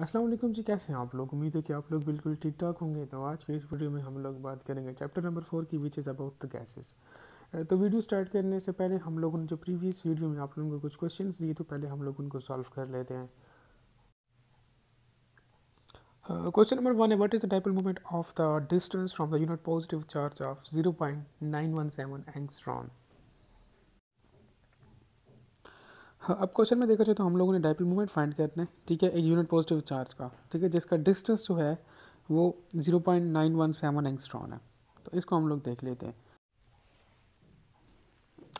अस्सलाम वालेकुम जी कैसे हैं आप लोग उम्मीद है कि आप लोग बिल्कुल ठीक ठाक होंगे तो आज के इस वीडियो में हम लोग बात करेंगे चैप्टर नंबर फोर की which is about the gases तो वीडियो स्टार्ट करने से पहले हम लोगों ने जो प्रीवियस वीडियो में आप लोगों को कुछ क्वेश्चन दिए तो पहले हम लोग उनको सॉल्व कर लेते हैं क्वेश्चन नंबर वन है what is the dipole movement of the distance from the unit positive charge of zero point nine one seven angstrom हाँ अब क्वेश्चन में देखा जाए तो हम लोगों ने डाइपोल मोमेंट फाइंड करना है ठीक है एक यूनिट पॉजिटिव चार्ज का ठीक है जिसका डिस्टेंस जो है वो zero point nine one seven angstrom है तो इसको हम लोग देख लेते हैं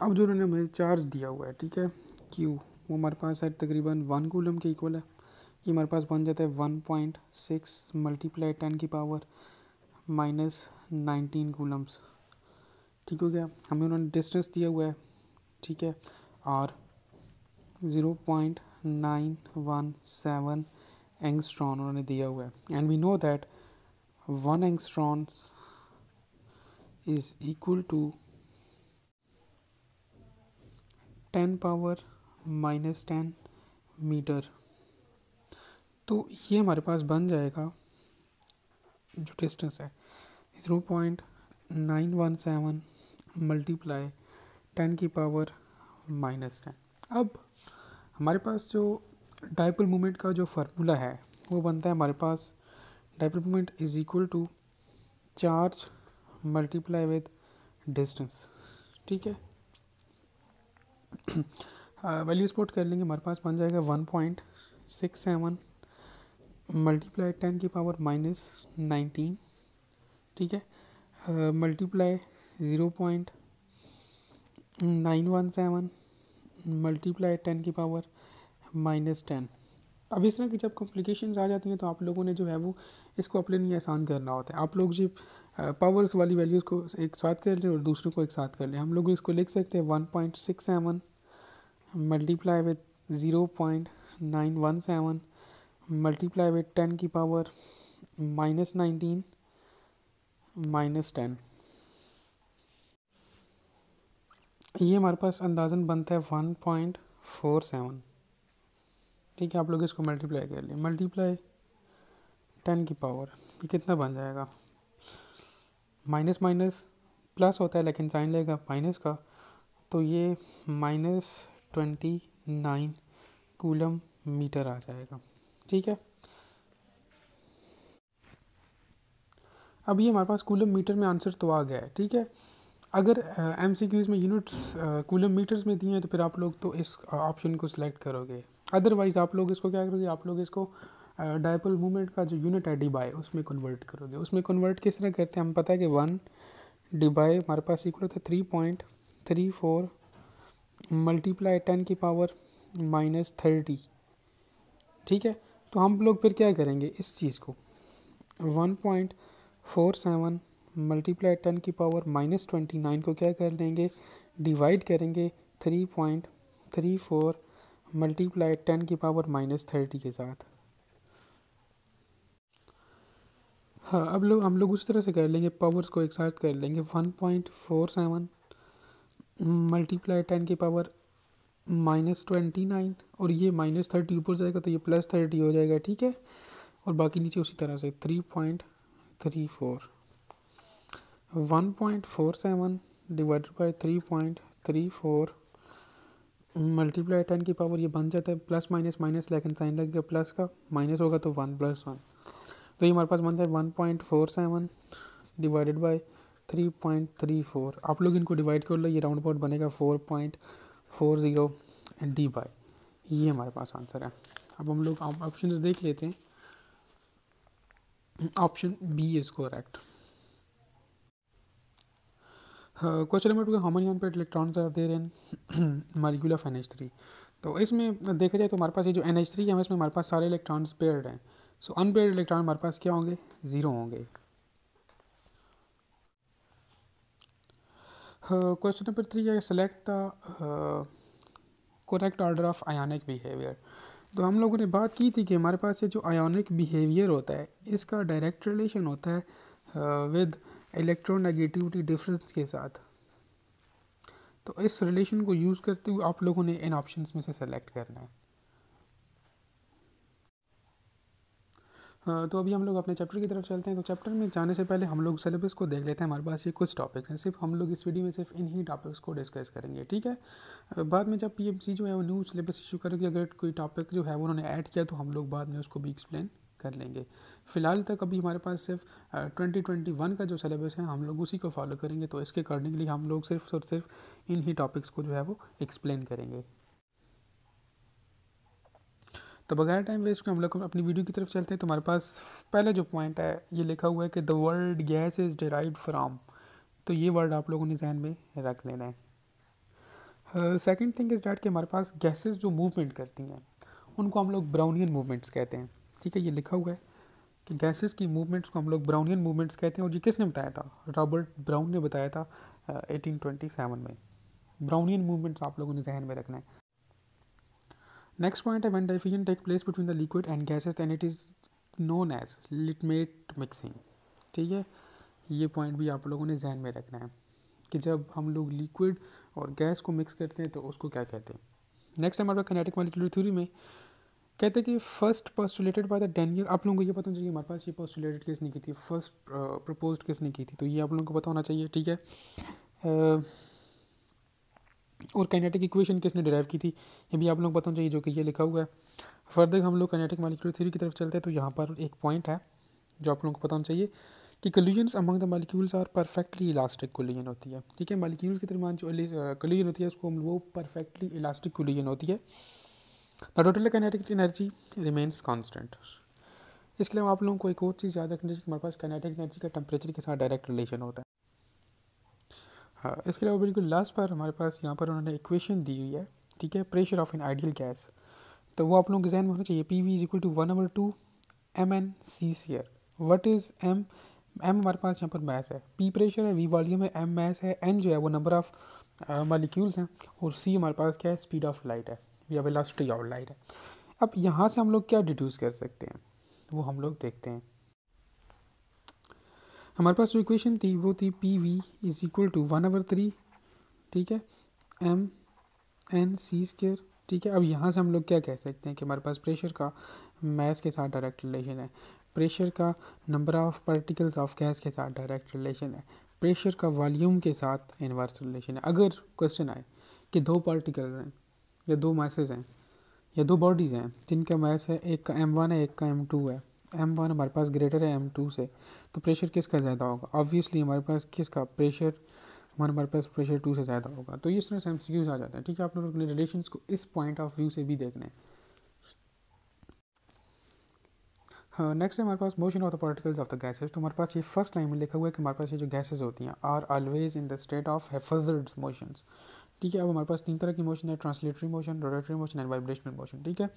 अब जो उन्होंने हमें चार्ज दिया हुआ है ठीक है क्यू वो हमारे पास है तकरीबन वन कूलम के इक्वल है ये हमारे पास बन जाता है one point six multiply ten की पावर माइनस नाइनटीन कूलम्स ठीक हो गया हमें उन्होंने डिस्टेंस दिया हुआ है ठीक है और zero point nine one seven angstrom उन्होंने दिया हुआ है and we know that one angstrom is equal to ten power minus ten metre तो ये हमारे पास बन जाएगा जो डिस्टेंस है zero point nine one seven multiply ten की पावर माइनस टेन अब हमारे पास जो डाइपल मोमेंट का जो फार्मूला है वो बनता है हमारे पास dipole moment is equal to charge multiply with distance ठीक है वैल्यू स्पोर्ट हाँ, कर लेंगे हमारे पास बन जाएगा one point six seven multiply ten की पावर माइनस नाइनटीन ठीक है multiply zero point nine one seven multiply ten की पावर माइनस टेन अब इस तरह की जब कॉम्प्लिकेशन आ जाती हैं तो आप लोगों ने जो है वो इसको अपने लिए आसान करना होता है आप लोग जी पावर्स वाली वैल्यूज़ को एक साथ कर लें और दूसरे को एक साथ कर लें हम लोग इसको लिख सकते हैं one point six seven multiply with zero point nine one seven multiply with ten की power minus nineteen minus ten ये हमारे पास अंदाजन बनता है वन पॉइंट फोर सेवन ठीक है आप लोग इसको मल्टीप्लाई कर लिए मल्टीप्लाई टेन की पावर ये कितना बन जाएगा माइनस माइनस प्लस होता है लेकिन साइन लेगा माइनस का तो ये minus twenty nine coulomb metre आ जाएगा ठीक है अब ये हमारे पास कूलम मीटर में आंसर तो आ गया है ठीक है अगर एम सी क्यूज़ में यूनिट्स कूलम मीटर्स में दिए हैं तो फिर आप लोग तो इस ऑप्शन को सिलेक्ट करोगे अदरवाइज़ आप लोग इसको क्या करोगे आप लोग इसको डायपल मूवमेंट का जो यूनिट है डी बाई उसमें कन्वर्ट करोगे उसमें कन्वर्ट किस तरह करते हैं हम पता है कि वन डी बाई हमारे पास इक्वल होता है three point three four multiply ten की पावर माइनस थर्टी ठीक है तो हम लोग फिर क्या करेंगे इस चीज़ को one point four seven multiply ten की पावर माइनस ट्वेंटी नाइन को क्या कर लेंगे डिवाइड करेंगे three point three four multiply ten की पावर माइनस थर्टी के साथ हाँ अब लोग हम लोग उस तरह से कर लेंगे पावर्स को एक साथ कर लेंगे one point four seven multiply ten की पावर माइनस ट्वेंटी नाइन और ये माइनस थर्टी ऊपर जाएगा तो ये प्लस थर्टी हो जाएगा ठीक है और बाकी नीचे उसी तरह से three point three four one point four seven divided by three point three four multiply ten की पावर ये बन जाता है प्लस माइनस माइनस लेकिन साइन लग गया प्लस का माइनस होगा तो वन प्लस वन तो ये हमारे पास बनता है one point four seven divided by three point three four आप लोग इनको डिवाइड कर लो ये राउंड पॉइंट बनेगा four point four zero Debye ये हमारे पास आंसर है अब हम लोग ऑप्शन देख लेते हैं option B is correct question number two हमारे यहाँ पर electrons are there in molecule of N H three तो इसमें देखा जाए तो हमारे पास ये जो एन एच थ्री है इसमें हमारे पास सारे इलेक्ट्रॉन्स पेयर्ड हैं सो अनपेयर्ड इलेक्ट्रॉन हमारे पास क्या होंगे ज़ीरो होंगे क्वेश्चन नंबर थ्री है select the correct order of ionic behaviour तो हम लोगों ने बात की थी कि हमारे पास ये जो आयोनिक बिहेवियर होता है इसका डायरेक्ट रिलेशन होता है विद हाँ, uh, इलेक्ट्रोनेगेटिविटी डिफरेंस के साथ तो इस रिलेशन को यूज़ करते हुए आप लोगों ने इन ऑप्शन में से सेलेक्ट करना है हाँ, तो अभी हम लोग अपने चैप्टर की तरफ चलते हैं तो चैप्टर में जाने से पहले हम लोग सिलेबस को देख लेते हैं हमारे पास ये कुछ टॉपिक्स हैं सिर्फ हम लोग इस वीडियो में सिर्फ इन्हीं टॉपिक्स को डिस्कस करेंगे ठीक है बाद में जब पीएमसी जो है वो न्यू सिलेबस इशू करेगी अगर कोई टॉपिक जो है उन्होंने ऐड किया तो हम लोग बाद में उसको भी एक्सप्लेन कर लेंगे फ़िलहाल तक अभी हमारे पास सिर्फ ट्वेंटी ट्वेंटी वन का जो सिलेबस है हम लोग उसी को फॉलो करेंगे तो इसके अकॉर्डिंगली हम लोग सिर्फ और सिर्फ इन ही टॉपिक्स को जो है वो एक्सप्लेन करेंगे तो बगैर टाइम वेस्ट के हम लोग अपनी वीडियो की तरफ चलते हैं तो हमारे पास पहला जो पॉइंट है ये लिखा हुआ है कि the word gas is derive from तो ये वर्ड आप लोगों ने जहन में रख लेना है सेकेंड थिंग इज़ डैट कि हमारे पास गैसेज जो मूवमेंट करती हैं उनको हम लोग ब्राउनियन मूवमेंट्स कहते हैं ठीक है ये लिखा हुआ है कि गैसेस की मूवमेंट्स को हम लोग ब्राउनियन मूवमेंट्स कहते हैं और ये किसने बताया था रॉबर्ट ब्राउन ने बताया था एटीन ट्वेंटी सेवन में ब्राउनियन मूवमेंट्स आप लोगों ने जहन में रखना है नेक्स्ट पॉइंट है when diffusion take place between the liquid and gases and it is known as intimate mixing ठीक है ये पॉइंट भी आप लोगों ने जहन में रखना है कि जब हम लोग लिक्विड और गैस को मिक्स करते हैं तो उसको क्या कहते हैं next time kinetic molecular theory में कहते हैं कि first postulated by the Daniel आप लोगों को ये पता होना चाहिए हमारे पास ये पॉस्टुलेटेड किसने की थी फर्स्ट प्रपोज uh, किसने की थी तो ये आप लोगों को पता होना चाहिए ठीक है uh, और कैनेटिक इक्वेशन किसने डिराइव की थी ये भी आप लोगों को पता होना चाहिए जो कि ये लिखा हुआ है फर्दर हम लोग कैनेटिक मालिक्यूल थ्री की तरफ चलते हैं तो यहाँ पर एक पॉइंट है जो आप लोगों को पता होना चाहिए कि collisions among the molecules are perfectly elastic collision होती है ठीक है मालिक्यूल्स के दरमियान जो कल्यूजन होती है उसको हम वो परफेक्टली इलास्टिक कोलिजन होती है the total kinetic energy remains constant इसके अलावा आप लोगों को एक और चीज़ याद रखनी चाहिए कि हमारे पास कैनेटिक एनर्जी का टेम्परेचर के साथ डायरेक्ट रिलेशन होता है हाँ इसके अलावा बिल्कुल लास्ट पर हमारे पास यहाँ पर उन्होंने इक्वेशन दी हुई है ठीक है pressure of an ideal gas तो वो आप लोगों के जहन में होना चाहिए P V is equal to one over two M N C C R what is M M हमारे पास यहाँ पर मैस है पी प्रेशर है वी वॉल्यूम है एम मैस है एन जो है वो नंबर ऑफ़ मालिक्यूल्स हैं और सी हमारे पास क्या है स्पीड ऑफ लाइट है या ऑफ लाइट है अब यहाँ से हम लोग क्या डिड्यूस कर सकते हैं वो हम लोग देखते हैं हमारे पास जो इक्वेशन थी वो थी P V is equal to one over three ठीक है एम एन सी स्केयर ठीक है अब यहाँ से हम लोग क्या कह सकते हैं कि हमारे पास प्रेशर का मैस के साथ डायरेक्ट रिलेशन है प्रेशर का number of particles of gas के साथ डायरेक्ट रिलेशन है प्रेशर का वॉल्यूम के साथ इन्वर्स रिलेशन है अगर क्वेश्चन आए कि दो पार्टिकल्स हैं ये दो मैसेज हैं ये दो बॉडीज़ हैं जिनका मैस है एक का एम वन है एक का एम टू है एम वन हमारे पास ग्रेटर है एम टू से तो प्रेशर किसका ज़्यादा होगा ऑब्वियसली हमारे पास किसका प्रेशर हमारे हमारे पास प्रेशर टू से ज़्यादा होगा तो इस तरह से एम आ जाते हैं ठीक है आप लोग अपने रिलेशन को इस पॉइंट ऑफ व्यू से भी देखना हाँ, है हाँ नेक्स्ट हमारे पास motion of the particles of the gases तो हमारे पास ये फर्स्ट लाइन में लिखा हुआ है कि हमारे पास ये जो गैसेज होती हैं are always in the state of haphazard motions ठीक है अब हमारे पास तीन तरह की मोशन है translatory motion rotatory motion and vibrational motion ठीक है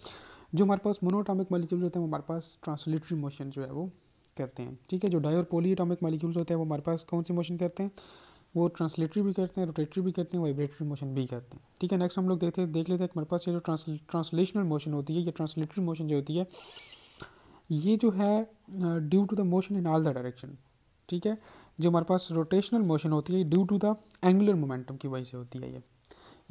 जो हमारे पास मोनोटॉमिक मालिक्यूल होते हैं हमारे पास ट्रांसलेटरी मोशन जो है वो करते हैं ठीक है जो डाई और पोलीटॉमिक मालिक्यूल्स होते हैं वो हमारे पास कौन से मोशन करते हैं वो ट्रांसलेटरी भी करते हैं रोटेटरी भी करते हैं वाइब्रेटरी मोशन भी करते हैं ठीक है नेक्स्ट हम लोग देखते हैं देख लेते हैं हमारे पास ये जो ट्रांसलेशनल मोशन होती है या ट्रांसलेटरी मोशन जो होती है ये जो है due to the motion in all the direction ठीक है जो हमारे पास रोटेशनल मोशन होती है due to the angular momentum की वजह से होती है ये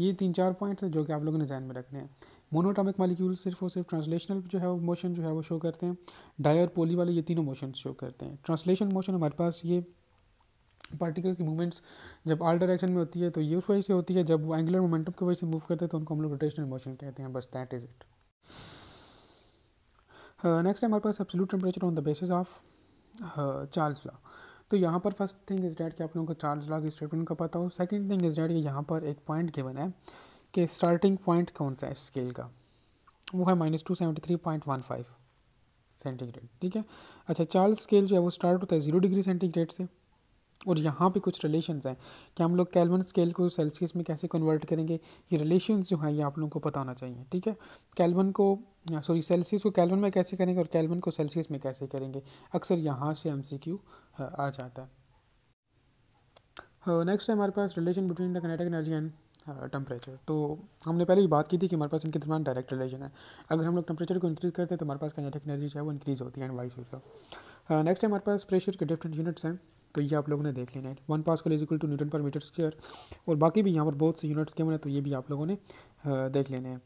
ये तीन चार पॉइंट्स हैं जो कि आप लोगों ने जहन में रखने हैं मोनोटॉमिक मालिक्यूल सिर्फ और सिर्फ ट्रांसलेशनल जो है वो मोशन जो है वो शो करते हैं डाई और पोली वाले ये तीनों मोशन शो करते हैं ट्रांसलेशन मोशन हमारे पास ये पार्टिकल की मूवमेंट्स जब आल डायरेक्शन में होती है तो ये उस वजह से होती है जब वो एंगुलर मोमेंटम की वजह से मूव करते हैं तो उनको हम लोग रोटेशनल मोशन कहते हैं बस that is it next time हमारे पास absolute temperature on the basis of Charles law तो यहाँ पर फर्स्ट थिंग इज़ डैट कि आप लोगों को चार्ज लॉग स्टेटमेंट का पता हो सेकंड थिंग इज़ डैट कि यहाँ पर एक पॉइंट गिवन है कि स्टार्टिंग पॉइंट कौन सा है स्केल का वो है minus two seventy three point one five centigrade ठीक है अच्छा चार्ल्स स्केल जो है वो स्टार्ट होता है ज़ीरो डिग्री सेंटीग्रेड से और यहाँ पे कुछ रिलेशंस हैं कि हम लोग कैलवन स्केल को सेल्सियस में कैसे कन्वर्ट करेंगे ये रिलेशंस जो हैं ये आप लोगों को पता होना चाहिए ठीक है कैलवन को सॉरी सेल्सियस को कैलवन में कैसे करेंगे और कैलवन को सेल्सियस में कैसे करेंगे अक्सर यहाँ से एम आ जाता है नेक्स्ट है हमारे पास relation between the kinetic energy and temperature तो हमने पहले ही बात की थी कि हमारे पास इनके दरमान डायरेक्ट रिलेशन है अगर हम लोग टेम्परेचर को इंक्रीज़ करते हैं तो हमारे पास कनेटिक एनर्जी जो है वो इंक्रीज़ होती है एंड वाइस वर्सा नेक्स्ट है हमारे पास प्रेशर के डिफरेंट यूनिट्स हैं तो ये आप लोगों ने देख लेना है वन कल is equal to newton per metre square और बाकी भी यहाँ पर बहुत से यूनिट्स के हैं तो ये भी आप लोगों ने देख लेने हैं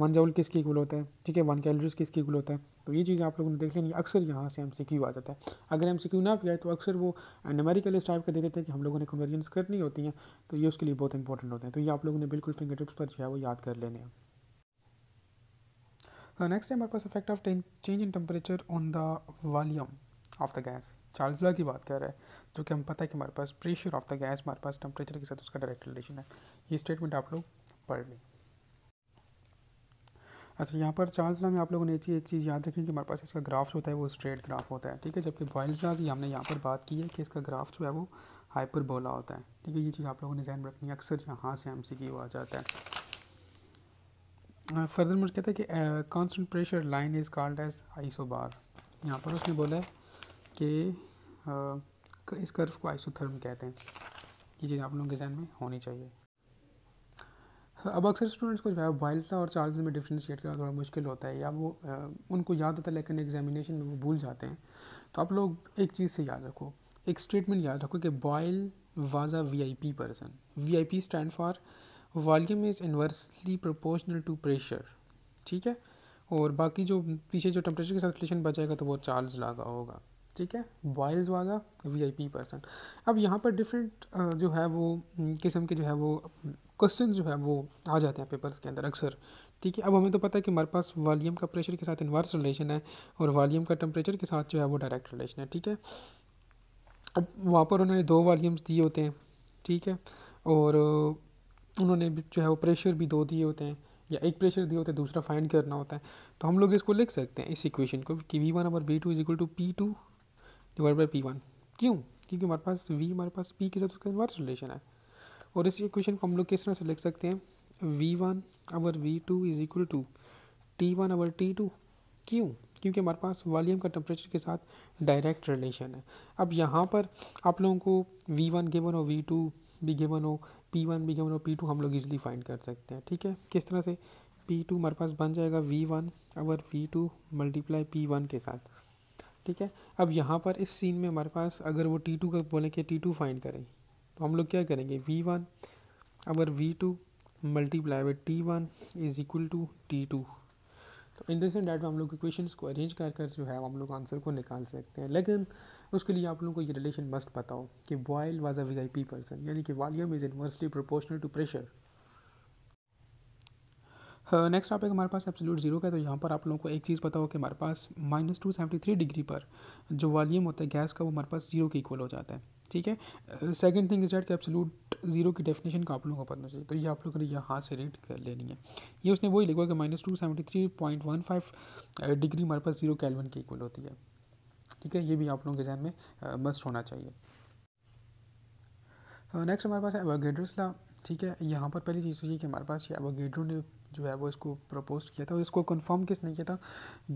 वन जाउल किसके इक्वल होता है ठीक है वन कैलोरीज किसके इक्वल होता है तो ये चीज़ आप लोगों ने देख लेनी अक्सर यहाँ से एम सी क्यू आ जाता है अगर एम सी क्यू ना भी आए तो अक्सर वो नमेरिकल इस टाइप का दे देते हैं कि हम लोगों ने कन्वर्जेंस करनी होती हैं तो ये उसके लिए बहुत इंपॉर्टेंट होते हैं तो ये आप लोगों ने बिल्कुल फिंगर टिप्स पर जो है वो याद कर लेने हैं नेक्स्ट हाँ, टाइम हमारे पास effect of change in temperature on the volume of the gas Charles law की बात कर रहे हैं जो कि हम पता है कि हमारे पास प्रेशर ऑफ द गैस हमारे पास टेम्परेचर के साथ उसका डायरेक्ट रिलेशन है ये स्टेटमेंट आप लोग पढ़ लें अच्छा यहाँ पर चार्ल्स लॉ में आप लोगों ने एक चीज़ याद रखनी कि हमारे पास इसका ग्राफ होता है वो स्ट्रेट ग्राफ होता है ठीक है जबकि बॉयल्स लॉ की हमने यहाँ पर बात की है कि इसका ग्राफ जो है वो हाइपरबोला होता है ठीक है ये चीज़ आप लोगों ने जहन में रखनी है अक्सर यहाँ से एम सी की आ जाता है फर्दर मुझे कहता है कि constant pressure line is called as isobar यहाँ पर उसने बोला है के आ, इस कर्व को आइसोथर्म कहते हैं ये चीज़ आप लोगों के जहन में होनी चाहिए अब अक्सर स्टूडेंट्स को जो है वाइल्डा और चार्ल्स में डिफ्रेंशिएट करना थोड़ा मुश्किल होता है या वो आ, उनको याद होता है लेकिन एग्जामिनेशन में वो भूल जाते हैं तो आप लोग एक चीज़ से याद रखो एक स्टेटमेंट याद रखो कि Boyle was a V I P person V I P stand for volume is inversely proportional to pressure ठीक है और बाकी जो पीछे जो टेम्परेचर के साथ रिलेशन बचेगा तो वो चार्ल्स लागा होगा ठीक है बॉयल्स वाला वीआईपी पर्सन अब यहाँ पर डिफरेंट जो है वो किस्म के जो है वो क्वेश्चन जो है वो आ जाते हैं पेपर्स के अंदर अक्सर ठीक है अब हमें तो पता है कि हमारे पास वॉल्यूम का प्रेशर के साथ इन्वर्स रिलेशन है और वॉल्यूम का टेम्परेचर के साथ जो है वो डायरेक्ट रिलेशन है ठीक है अब वहाँ पर उन्होंने दो वॉल्यूम्स दिए होते हैं ठीक है और उन्होंने जो है वो प्रेशर भी दो दिए होते हैं या एक प्रेशर दिया होता है दूसरा फाइंड करना होता है तो हम लोग इसको लिख सकते हैं इस इक्वेशन को कि वी वन और V two is equal to P two divide by P one क्यों क्योंकि हमारे पास वी हमारे पास पी के साथ उसका इन्वर्स रिलेशन है और इस इक्वेशन को हम लोग किस तरह से लिख सकते हैं V one over V two is equal to T one over T two क्यों क्योंकि हमारे पास वॉल्यूम का टेम्परेचर के साथ डायरेक्ट रिलेशन है अब यहाँ पर आप लोगों को वी वन गिवन हो वी टू भी गिवन हो पी वन भी गिवन हो पी टू हम लोग इजिली फाइंड कर सकते हैं ठीक है किस तरह से पी टू हमारे पास बन जाएगा V one over V two multiply P one के साथ ठीक है अब यहाँ पर इस सीन में हमारे पास अगर वो टी टू का बोलें कि टी टू फाइंड करें तो हम लोग क्या करेंगे वी वन अगर V two multiply with T one is equal to T two तो इन दिस डेट हम लोग इक्वेशन को अरेंज कर कर जो है हम लोग आंसर को निकाल सकते हैं लेकिन उसके लिए आप लोगों को ये रिलेशन मस्ट पता हो कि Boyle was a V I P person यानी कि volume is inversely proportional to pressure next uh, topic हमारे पास एब्सोल्यूट ज़ीरो का है तो यहाँ पर आप लोगों को एक चीज़ पता हो कि हमारे पास minus two seventy three degree पर जो वॉल्यूम होता है गैस का वो हमारे पास जीरो के इक्वल हो जाता है ठीक है सेकंड थिंग इज डेट कि एब्सोल्यूट जीरो की डेफिनेशन का आप लोगों को पता चाहिए तो ये आप लोगों ने यहाँ से रीड कर लेनी है ये उसने वही लिखा कि minus two seventy three point one five degree हमारे पास जीरो कैलवन के इक्वल होती है ठीक है ये भी आप लोगों के जहन में मस्ट uh, होना चाहिए नेक्स्ट uh, हमारे पास है एवागेड्रस ठीक है यहाँ पर पहली चीज़ तो ये कि हमारे पास ये एवोगेड्रो ने जो है वो इसको प्रपोज किया था और इसको कन्फर्म किसने किया था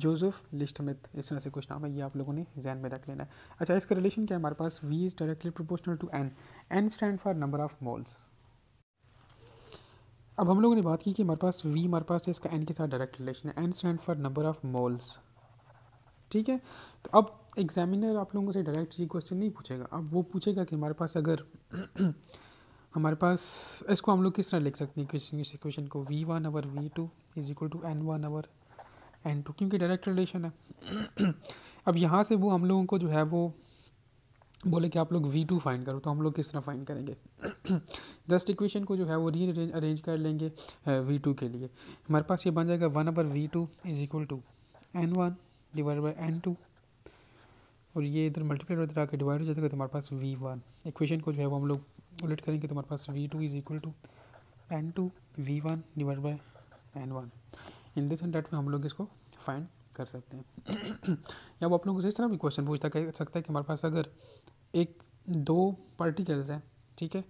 जोसेफ लिस्टमित इस तरह से कुछ नाम है ये आप लोगों ने जहन में रख लेना है अच्छा इसका रिलेशन क्या है हमारे पास V is directly proportional to N N stand for number of moles अब हम लोगों ने बात की कि हमारे पास वी हमारे पास इसका एन के साथ डायरेक्ट रिलेशन है N stand for number of moles ठीक है तो अब एग्जामिनर आप लोगों से डायरेक्ट ये क्वेश्चन नहीं पूछेगा अब वो पूछेगा कि हमारे पास अगर हमारे पास इसको हम लोग किस तरह लिख सकते हैं इस इक्वेशन को V one over V two is equal to N one over N two क्योंकि डायरेक्ट रिलेशन है अब यहाँ से वो हम लोगों को जो है वो बोले कि आप लोग वी टू फाइंड करो तो हम लोग किस तरह फाइंड करेंगे जस्ट इक्वेशन को जो है वो री अरेंज कर लेंगे वी टू के लिए हमारे पास ये बन जाएगा one over V two is equal to N one divide by N two और ये इधर मल्टीप्लाई इधर आकर डिवाइड हो जाएगा तो हमारे पास वी वन इक्वेशन को जो है वो हम लोग उलट करेंगे तो हमारे पास V two is equal to N two V one divide by N one in this and that में हम लोग इसको फाइंड कर सकते हैं या वो आप लोगों से इस तरह भी क्वेश्चन पूछता कह सकता है कि हमारे पास अगर एक दो पार्टिकल्स हैं ठीक है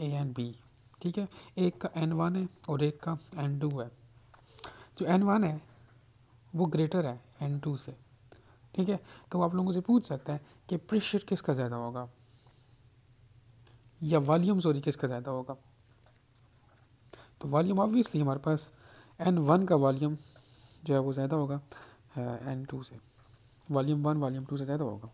ए एंड बी ठीक है एक का एन वन है और एक का एन टू है जो एन वन है वो ग्रेटर है एन टू से ठीक है तो आप लोगों से पूछ सकते हैं कि प्रेशर किसका ज़्यादा होगा या वॉल्यूम सॉरी किसका ज़्यादा होगा तो वॉल्यूम ऑब्वियसली हमारे पास एन वन का वॉल्यूम जो है वो ज़्यादा होगा एन टू से वॉल्यूम वन वॉल्यूम टू से ज़्यादा होगा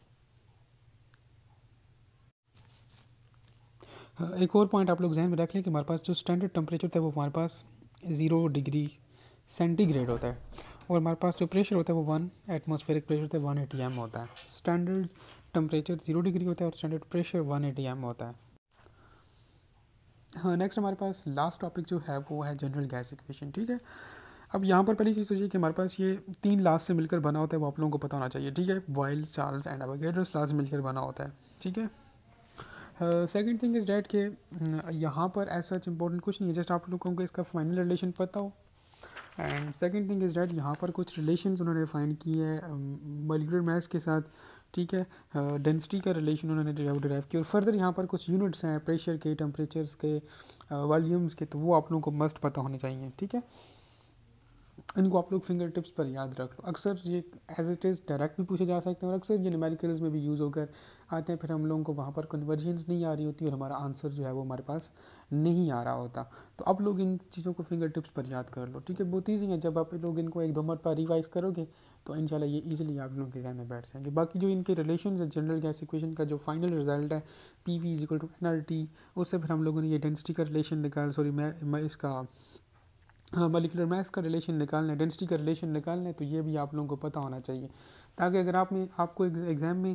हाँ, एक और पॉइंट आप लोग जहन में रख लें कि हमारे पास जो स्टैंडर्ड टेम्परेचर था वो हमारे पास ज़ीरो डिग्री सेंटीग्रेड होता है और हमारे पास जो प्रेशर होता है वो वन एटमॉस्फेरिक प्रेशर होता है वन ए टी एम होता है स्टैंडर्ड टेम्परेचर ज़ीरो डिग्री होता है और standard pressure one A T M होता है नेक्स्ट हाँ, हमारे पास लास्ट टॉपिक जो है वो है जनरल गैस इक्वेशन ठीक है अब यहाँ पर पहली चीज़ तो ये कि हमारे पास ये तीन लास्ट से मिलकर बना होता है वो आप लोगों को पता होना चाहिए ठीक है Boyle Charles and Avogadro's laws मिलकर बना होता है ठीक है सेकेंड थिंग इज़ डैट कि uh, यहाँ पर एज सच इंपॉर्टेंट कुछ नहीं है जस्ट आप लोगों को इसका फाइनल रिलेशन पता हो and second thing is that यहाँ पर कुछ रिलेशन उन्होंने फाइन किए हैं मलिकुलर um, मैथ्स के साथ ठीक है डेंसिटी का रिलेशन उन्होंने डिराइव किया और फर्दर यहाँ पर कुछ यूनिट्स हैं प्रेशर के टेम्परेचर्स के वॉल्यूम्स के तो वो आप लोगों को मस्ट पता होने चाहिए ठीक है इनको आप लोग फिंगर टिप्स पर याद रख लो अक्सर ये एज इट इज़ डायरेक्ट भी पूछे जा सकते हैं और अक्सर ये न्यूमेरिकल्स में भी यूज़ होकर आते हैं फिर हम लोगों को वहाँ पर कन्वर्जेंस नहीं आ रही होती और हमारा आंसर जो है वो हमारे पास नहीं आ रहा होता तो आप लोग इन चीज़ों को फिंगर टिप्स पर याद कर लो ठीक है बहुत ईजी है जब आप लोग इनको एक दो मर पर रिवाइज करोगे तो इन ये ईजिली आप लोगों के एग्जाम में बैठ जाएंगे बाकी जो इनके रिलेशन है जनरल गैस इक्वेशन का जो फाइनल रिजल्ट है P V is to N R T उससे फिर हम लोगों ने ये डेंसिटी का रिलेशन निकाल सॉरी मैं, मैं इसका मलिकुलर हाँ, मैथ्स का रिलेशन निकालना है डेंसिटी का रिलेशन निकालना है तो ये भी आप लोगों को पता होना चाहिए ताकि अगर आप में आपको एग्ज़ाम में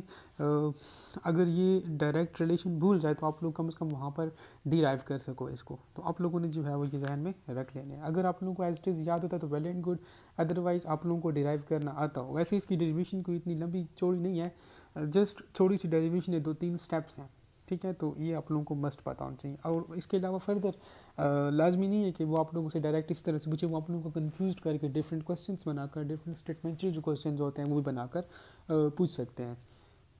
अगर ये डायरेक्ट रिलेशन भूल जाए तो आप लोग कम से कम वहाँ पर डिराइव कर सको इसको तो आप लोगों ने जो है वो ये जहन में रख लेने अगर आप लोगों को एज इट इज़ याद होता है तो वेल एंड गुड अदरवाइज़ आप लोगों को डिराइव करना आता हो वैसे इसकी डेरिवेशन कोई इतनी लंबी चौड़ी नहीं है जस्ट थोड़ी सी डेरिवेशन है दो तीन स्टेप्स हैं ठीक है तो ये आप लोगों को मस्ट पता होना चाहिए और इसके अलावा फर्दर लाजमी नहीं है कि वो आप लोगों से डायरेक्ट इस तरह से पूछे वो आप लोगों को कन्फ्यूज करके डिफरेंट क्वेश्चन बनाकर डिफरेंट स्टेटमेंट्री जो क्वेश्चन होते हैं वो भी बनाकर पूछ सकते हैं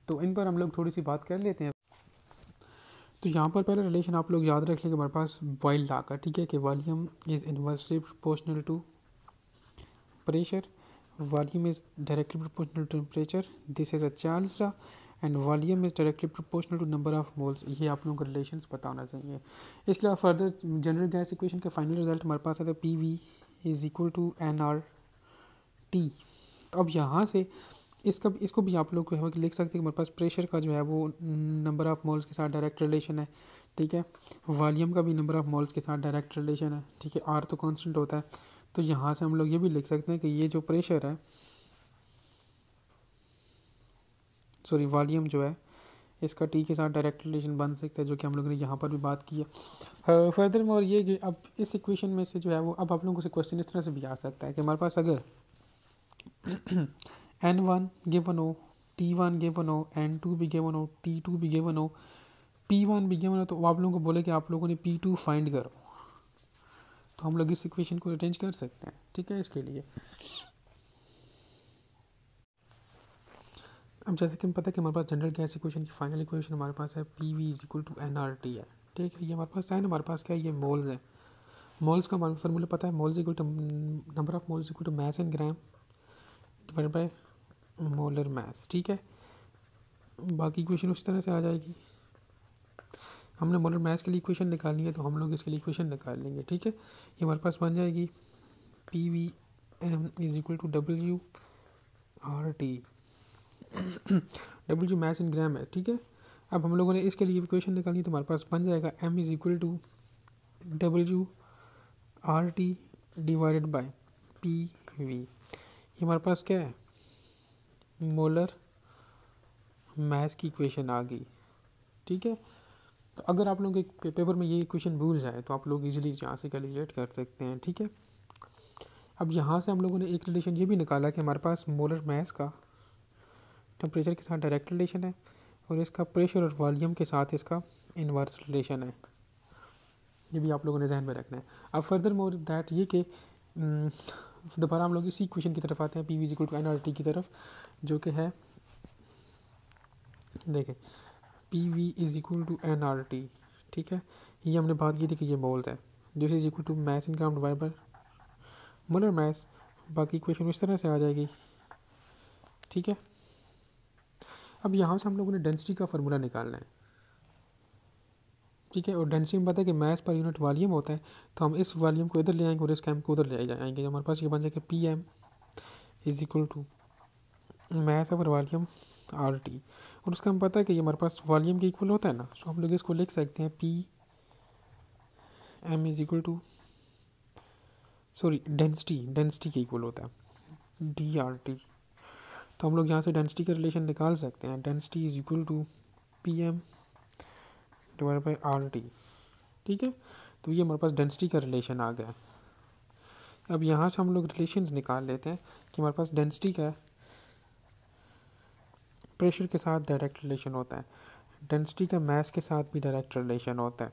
तो इन पर हम लोग थोड़ी सी बात कर लेते हैं तो यहाँ पर पहले रिलेशन आप लोग याद रख लेंगे हमारे पास वाइल्ड लॉ का ठीक है कि volume is inversely proportional to pressure volume is directly proportional to temperature this is a Charles law and volume is directly proportional to number of moles ये आप लोगों को रिलेशन पता होना चाहिए इसके अलावा फर्दर जनरल गैस इक्वेशन का फाइनल रिजल्ट हमारे पास आता है P V is equal to N R T अब यहाँ से इसका इसको भी आप लोग है कि लिख सकते हैं कि हमारे पास प्रेशर का जो है वो नंबर ऑफ़ मोल्स के साथ डायरेक्ट रिलेशन है ठीक है वॉल्यूम का भी नंबर ऑफ़ मोल्स के साथ डायरेक्ट रिलेशन है ठीक है आर तो कॉन्स्टेंट होता है तो यहाँ से हम लोग ये भी लिख सकते हैं कि ये जो प्रेशर है सॉरी वॉल्यूम जो है इसका टी के साथ डायरेक्ट रिलेशन बन सकता है जो कि हम लोगों ने यहाँ पर भी बात की है फर्दर uh, मोर ये कि अब इस इक्वेशन में से जो है वो अब आप लोगों से क्वेश्चन इस तरह से भी आ सकता है कि हमारे पास अगर एन वन गिवन हो टी वन गे हो एन टू भी गे हो टी टू भी गिवन हो पी वन भी गे हो तो आप लोगों को बोले कि आप लोगों ने पी टू फाइंड करो तो हम लोग इस इक्वेशन को अटेंज कर सकते हैं ठीक है इसके लिए अब जैसे कि हम पता है कि हमारे पास जनरल गैस इक्वेशन की फाइनल इक्वेशन हमारे पास है P V is equal to N R T है ठीक है ये हमारे पास साइन हमारे पास क्या है ये मोल्स है मोल्स का हमारे फॉर्मूला पता है moles equal to number of moles equal to mass in gram divide by molar mass ठीक है बाकी इक्वेशन उस तरह से आ जाएगी हमने मोलर मैस के लिए इक्वेशन निकालनी है तो हम लोग इसके लिए इक्वेशन निकाल लेंगे ठीक है ये हमारे पास बन जाएगी P V M is equal to W R T W G mass in gram है ठीक है अब हम लोगों ने इसके लिए इक्वेशन निकालनी तो हमारे पास बन जाएगा M is equal to W R T divided by P V ये हमारे पास क्या है मोलर मैथ की इक्वेशन आ गई ठीक है तो अगर आप लोग के पेपर में ये इक्वेशन भूल जाए तो आप लोग इजीली यहाँ से कैलकुलेट कर सकते हैं ठीक है अब यहाँ से हम लोगों ने एक रिलेशन ये भी निकाला कि हमारे पास मोलर मैथ का टेम्परेचर के साथ डायरेक्ट रिलेशन है और इसका प्रेशर और वॉल्यूम के साथ इसका इन्वर्स रिलेशन है ये भी आप लोगों ने जहन में रखना है अब फर्दर मोर दैट ये कि हम्म, दोबारा हम लोग इसी इक्वेशन की तरफ आते हैं P V equal to N R T की तरफ जो कि है देखें P V is equal to N R T ठीक है ये हमने बात की थी कि ये मोल्स है जो is equal to mass in divide by molar mass बाकी इक्वेशन इस तरह से आ जाएगी ठीक है अब यहाँ से हम लोगों ने डेंसिटी का फार्मूला निकालना है ठीक है और डेंसिटी में पता है कि मैस पर यूनिट वॉल्यूम होता है तो हम इस वॉल्यूम को इधर ले आएंगे और इस कैम को उधर ले जाएंगे हमारे पास ये बन जाएगा P M is equal to mass और वॉल्यूम आर टी और उसका हम पता है कि ये हमारे पास वॉल्यूम के इक्वल होता है ना सो तो हम लोग इसको लिख सकते हैं P M is equal to sorry density density के इक्वल होता है डी आर टी तो हम लोग यहाँ से डेंसिटी का रिलेशन निकाल सकते हैं density is equal to P M divide by R T ठीक है तो ये हमारे पास डेंसिटी का रिलेशन आ गया अब यहाँ से हम लोग रिलेशन निकाल लेते हैं कि हमारे पास डेंसिटी का प्रेशर के साथ डायरेक्ट रिलेशन होता है डेंसिटी का मैस के साथ भी डायरेक्ट रिलेशन होता है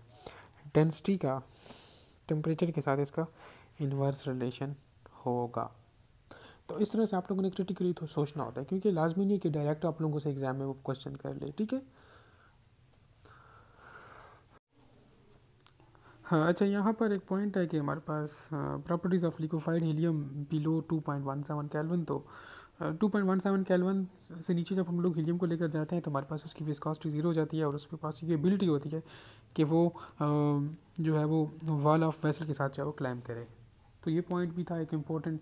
डेंसिटी का टेम्परेचर के साथ इसका इन्वर्स रिलेशन होगा तो इस तरह से आप लोगों ने क्रिटिकली तो सोचना होता है क्योंकि लाजमी नहीं है कि डायरेक्ट आप लोगों से एग्ज़ाम में वो क्वेश्चन कर ले ठीक है हाँ अच्छा यहाँ पर एक पॉइंट है कि हमारे पास properties of liquified helium below two point one seven kelvin तो two point one seven kelvin से नीचे जब हम लोग हीलियम को लेकर जाते हैं तो हमारे पास उसकी विस्कॉसिटी ज़ीरो हो जाती है और उसके पास ये एबिलिटी होती है कि वो जो है वो वॉल ऑफ वेसल के साथ चाहे वो क्लाइम करे तो ये पॉइंट भी था एक इम्पोर्टेंट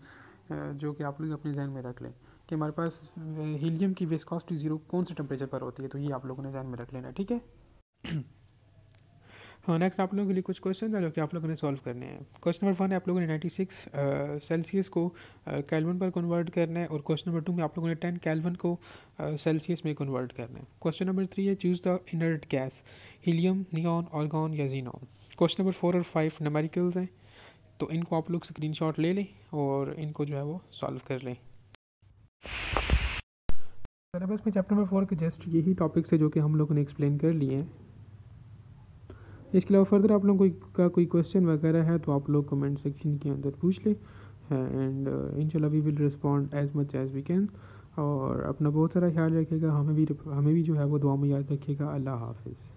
जो कि आप लोग अपने जहन में रख लें कि हमारे पास हीलियम की वेस्कॉस्टी ज़ीरो कौन से टेम्परेचर पर होती है तो ये आप लोगों ने जहन में रख लेना ठीक है हाँ नेक्स्ट आप लोगों के लिए कुछ क्वेश्चन है जो कि आप लोगों ने सॉल्व करने हैं क्वेश्चन नंबर वन आप लोगों ने नाइन्टी सिक्स सेल्सियस को कैलवन uh, पर कन्वर्ट करना है और क्वेश्चन नंबर टू में आप लोगों ने टेन कैलवन को सेल्सियस uh, में कन्वर्ट करना है क्वेश्चन नंबर थ्री है choose the inert gas helium neon argon या जीनॉन क्वेश्चन नंबर फोर और फाइव नमेरिकल्स हैं तो इनको आप लोग शॉट ले लें और इनको जो है वो सॉल्व कर लें सिलेबस में चैप्टर नंबर फोर के जस्ट यही टॉपिक्स है जो कि हम लोगों ने एक्सप्लेन कर लिए हैं इसके अलावा फर्दर आप लोगों का कोई क्वेश्चन वगैरह है तो आप लोग कमेंट सेक्शन के अंदर पूछ लें एंड इंशाल्लाह we will respond as much as we can और अपना बहुत सारा ख्याल रखेगा हमें भी हमें भी जो है वो दुआ में याद रखिएगा अल्लाह हाफिज़